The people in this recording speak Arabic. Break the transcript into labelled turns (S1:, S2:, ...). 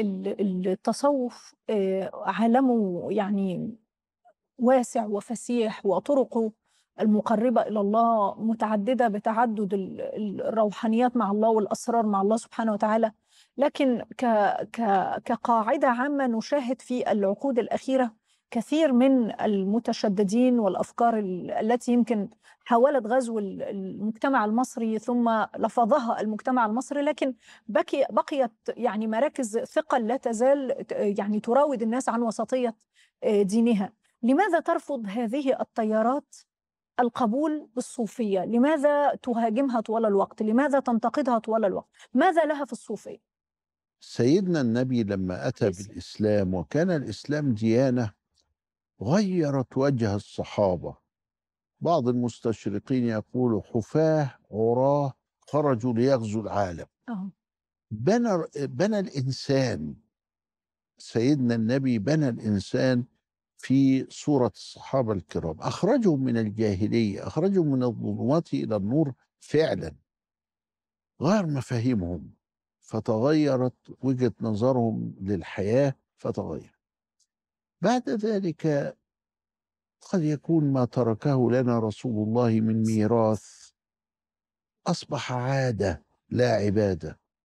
S1: التصوف آه، عالمه يعني واسع وفسيح وطرقه المقربة إلى الله متعددة بتعدد الروحانيات مع الله والأسرار مع الله سبحانه وتعالى لكن كقاعدة عامة نشاهد في العقود الأخيرة كثير من المتشددين والافكار التي يمكن حاولت غزو المجتمع المصري ثم لفظها المجتمع المصري لكن بقي بقيت يعني مراكز ثقل لا تزال يعني تراود الناس عن وسطيه آه، دينها لماذا ترفض هذه التيارات القبول بالصوفيه لماذا تهاجمها طوال الوقت لماذا تنتقدها طوال الوقت ماذا لها في الصوفيه
S2: سيدنا النبي لما اتى بالاسلام وكان الاسلام ديانه غيرت وجه الصحابة بعض المستشرقين يقولوا حفاة عراه خرجوا ليغزوا العالم آه. بنى بنى الإنسان سيدنا النبي بنى الإنسان في صورة الصحابة الكرام أخرجهم من الجاهلية أخرجهم من الظلمات إلى النور فعلا غير مفاهيمهم فتغيرت وجهة نظرهم للحياة فتغير بعد ذلك قد يكون ما تركه لنا رسول الله من ميراث اصبح عاده لا عباده